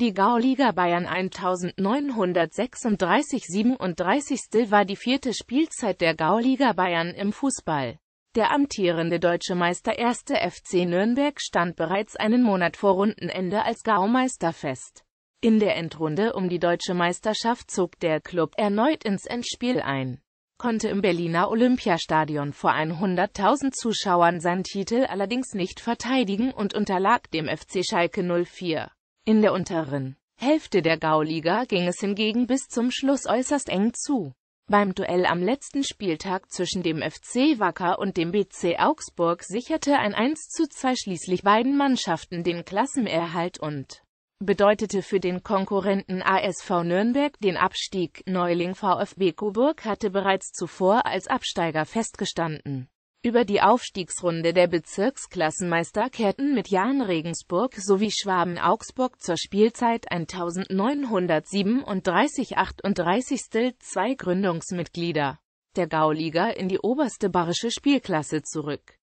Die Gauliga Bayern 1936-37 war die vierte Spielzeit der Gauliga Bayern im Fußball. Der amtierende deutsche Meister 1. FC Nürnberg stand bereits einen Monat vor Rundenende als Gaumeister fest. In der Endrunde um die deutsche Meisterschaft zog der Club erneut ins Endspiel ein, konnte im Berliner Olympiastadion vor 100.000 Zuschauern seinen Titel allerdings nicht verteidigen und unterlag dem FC Schalke 04. In der unteren Hälfte der Gauliga ging es hingegen bis zum Schluss äußerst eng zu. Beim Duell am letzten Spieltag zwischen dem FC Wacker und dem BC Augsburg sicherte ein 1 zu 2 schließlich beiden Mannschaften den Klassenerhalt und bedeutete für den Konkurrenten ASV Nürnberg den Abstieg. Neuling VfB Coburg hatte bereits zuvor als Absteiger festgestanden. Über die Aufstiegsrunde der Bezirksklassenmeister kehrten mit Jahn Regensburg sowie Schwaben Augsburg zur Spielzeit 1937-38 zwei Gründungsmitglieder der Gauliga in die oberste bayerische Spielklasse zurück